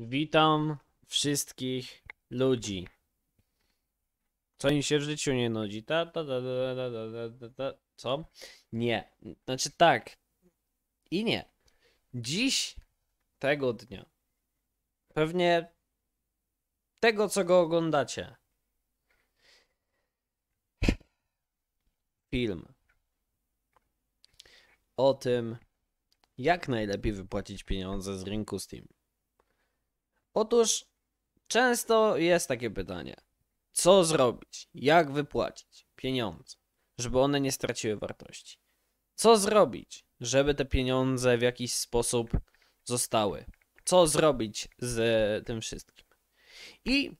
Witam wszystkich ludzi. Co im się w życiu nie nudzi? Ta, ta, ta, ta, ta, ta, ta, ta. Co? Nie. Znaczy tak. I nie. Dziś, tego dnia, pewnie tego, co go oglądacie, film o tym, jak najlepiej wypłacić pieniądze z rynku Steam. Otóż często jest takie pytanie: co zrobić? Jak wypłacić pieniądze, żeby one nie straciły wartości? Co zrobić, żeby te pieniądze w jakiś sposób zostały? Co zrobić z tym wszystkim? I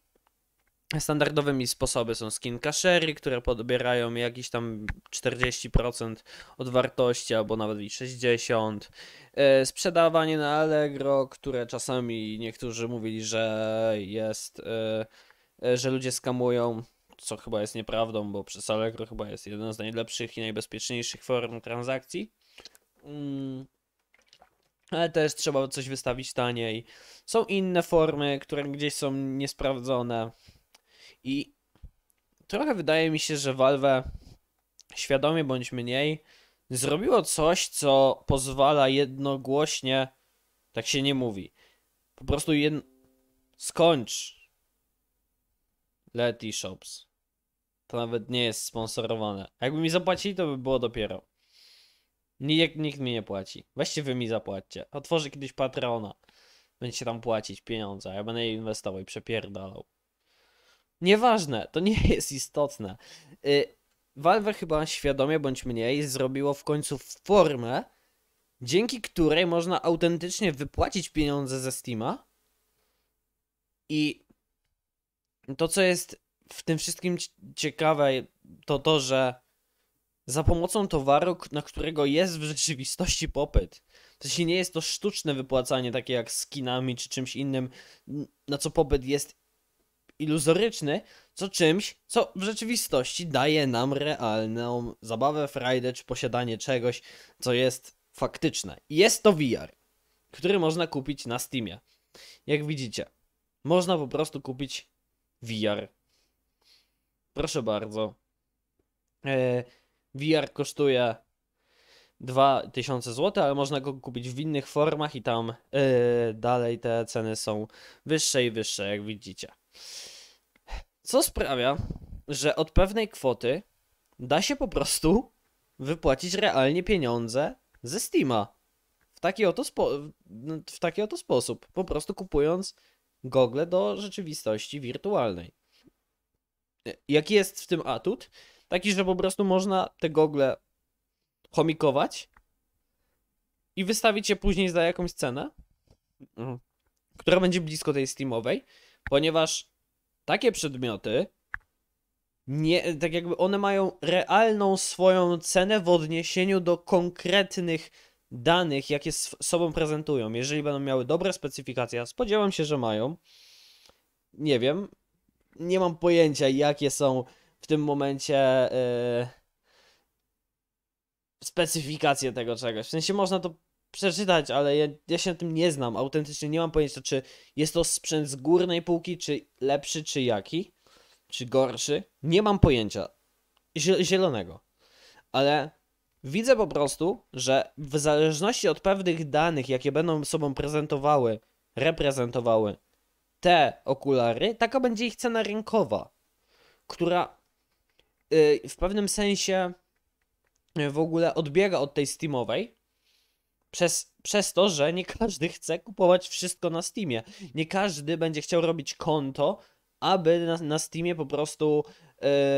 Standardowymi sposoby są skin cashery, które podbierają jakieś tam 40% od wartości, albo nawet i 60%. E, sprzedawanie na Allegro, które czasami niektórzy mówili, że jest, e, e, że ludzie skamują, co chyba jest nieprawdą, bo przez Allegro chyba jest jedna z najlepszych i najbezpieczniejszych form transakcji. Mm. Ale też trzeba coś wystawić taniej. Są inne formy, które gdzieś są niesprawdzone i trochę wydaje mi się, że Valve świadomie bądź mniej zrobiło coś, co pozwala jednogłośnie, tak się nie mówi, po prostu jed... skończ Let Shops. To nawet nie jest sponsorowane. Jakby mi zapłacili, to by było dopiero. Nikt, nikt mi nie płaci. Weźcie wy mi zapłaccie. Otworzę kiedyś Patreona. Będziecie tam płacić pieniądze, ja będę je inwestował i przepierdalał. Nieważne, to nie jest istotne. Y, Valve chyba świadomie bądź mniej zrobiło w końcu formę, dzięki której można autentycznie wypłacić pieniądze ze Steama. I to, co jest w tym wszystkim ciekawe, to to, że za pomocą towaru, na którego jest w rzeczywistości popyt. to się nie jest to sztuczne wypłacanie, takie jak skinami czy czymś innym, na co popyt jest iluzoryczny, co czymś, co w rzeczywistości daje nam realną zabawę, frajdę czy posiadanie czegoś, co jest faktyczne. Jest to VR, który można kupić na Steamie. Jak widzicie, można po prostu kupić VR. Proszę bardzo. E, VR kosztuje 2000 zł, ale można go kupić w innych formach i tam yy, dalej te ceny są wyższe i wyższe, jak widzicie. Co sprawia, że od pewnej kwoty da się po prostu wypłacić realnie pieniądze ze Steama. W taki oto, no, w taki oto sposób. Po prostu kupując gogle do rzeczywistości wirtualnej. Jaki jest w tym atut? Taki, że po prostu można te gogle chomikować i wystawić je później za jakąś cenę, mhm. która będzie blisko tej Steamowej, ponieważ takie przedmioty nie, tak jakby one mają realną swoją cenę w odniesieniu do konkretnych danych, jakie z sobą prezentują. Jeżeli będą miały dobre specyfikacje, spodziewam się, że mają. Nie wiem. Nie mam pojęcia, jakie są w tym momencie yy, specyfikacje tego czegoś. W sensie można to przeczytać, ale ja, ja się na tym nie znam. Autentycznie nie mam pojęcia, czy jest to sprzęt z górnej półki, czy lepszy, czy jaki, czy gorszy. Nie mam pojęcia. Zielonego. Ale widzę po prostu, że w zależności od pewnych danych, jakie będą sobą prezentowały, reprezentowały te okulary, taka będzie ich cena rynkowa, która y, w pewnym sensie y, w ogóle odbiega od tej Steamowej, przez, przez to, że nie każdy chce kupować wszystko na Steamie. Nie każdy będzie chciał robić konto, aby na, na Steamie po prostu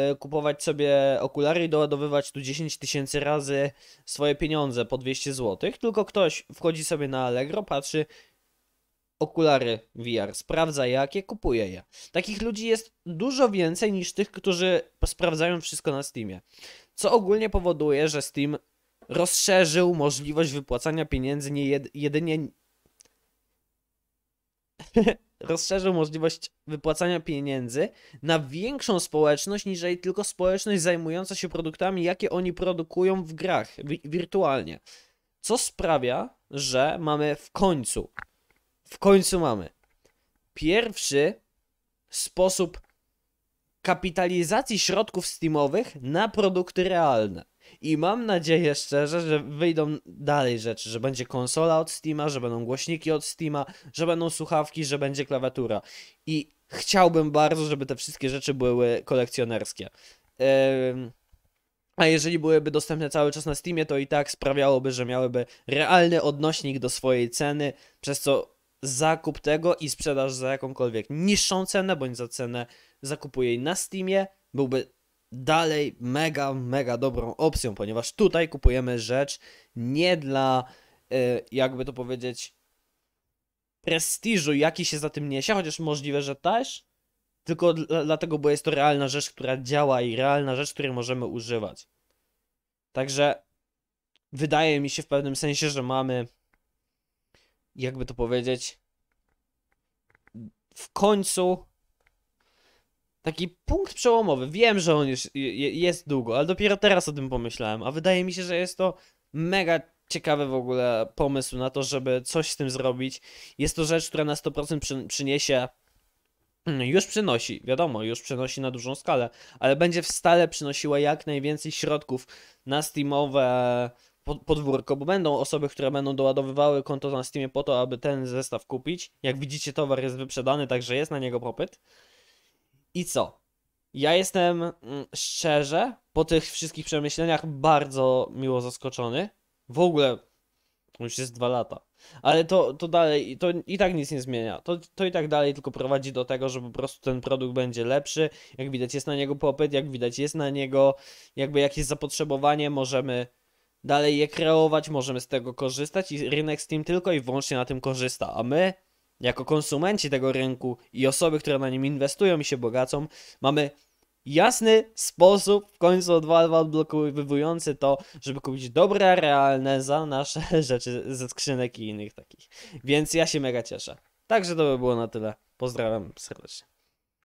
yy, kupować sobie okulary i doładowywać tu 10 tysięcy razy swoje pieniądze po 200 zł. Tylko ktoś wchodzi sobie na Allegro, patrzy okulary VR, sprawdza jakie, kupuje je. Takich ludzi jest dużo więcej niż tych, którzy sprawdzają wszystko na Steamie. Co ogólnie powoduje, że Steam rozszerzył możliwość wypłacania pieniędzy nie jed, jedynie. rozszerzył możliwość wypłacania pieniędzy na większą społeczność niż tylko społeczność zajmująca się produktami, jakie oni produkują w grach wi wirtualnie. Co sprawia, że mamy w końcu, w końcu mamy pierwszy sposób kapitalizacji środków Steamowych na produkty realne. I mam nadzieję szczerze, że wyjdą dalej rzeczy, że będzie konsola od Steama, że będą głośniki od Steama, że będą słuchawki, że będzie klawiatura. I chciałbym bardzo, żeby te wszystkie rzeczy były kolekcjonerskie. A jeżeli byłyby dostępne cały czas na Steamie, to i tak sprawiałoby, że miałyby realny odnośnik do swojej ceny, przez co zakup tego i sprzedaż za jakąkolwiek niższą cenę bądź za cenę zakupu jej na Steamie byłby dalej mega, mega dobrą opcją, ponieważ tutaj kupujemy rzecz nie dla, e, jakby to powiedzieć, prestiżu, jaki się za tym niesie, chociaż możliwe, że też, tylko dlatego, bo jest to realna rzecz, która działa i realna rzecz, której możemy używać. Także wydaje mi się w pewnym sensie, że mamy, jakby to powiedzieć, w końcu taki punkt przełomowy. Wiem, że on jest, jest długo, ale dopiero teraz o tym pomyślałem, a wydaje mi się, że jest to mega ciekawy w ogóle pomysł na to, żeby coś z tym zrobić. Jest to rzecz, która na 100% przy, przyniesie mm, już przynosi, wiadomo, już przynosi na dużą skalę, ale będzie stale przynosiła jak najwięcej środków na Steamowe podwórko, bo będą osoby, które będą doładowywały konto na Steamie po to, aby ten zestaw kupić. Jak widzicie, towar jest wyprzedany, także jest na niego popyt. I co? Ja jestem mm, szczerze po tych wszystkich przemyśleniach bardzo miło zaskoczony. W ogóle już jest dwa lata. Ale to, to dalej, to i tak nic nie zmienia. To, to i tak dalej tylko prowadzi do tego, że po prostu ten produkt będzie lepszy. Jak widać jest na niego popyt, jak widać jest na niego jakby jakieś zapotrzebowanie, możemy dalej je kreować, możemy z tego korzystać i rynek z tym tylko i wyłącznie na tym korzysta, a my jako konsumenci tego rynku i osoby, które na nim inwestują i się bogacą, mamy jasny sposób w końcu odblokowujący to, żeby kupić dobre, realne za nasze rzeczy ze skrzynek i innych takich. Więc ja się mega cieszę. Także to by było na tyle. Pozdrawiam serdecznie.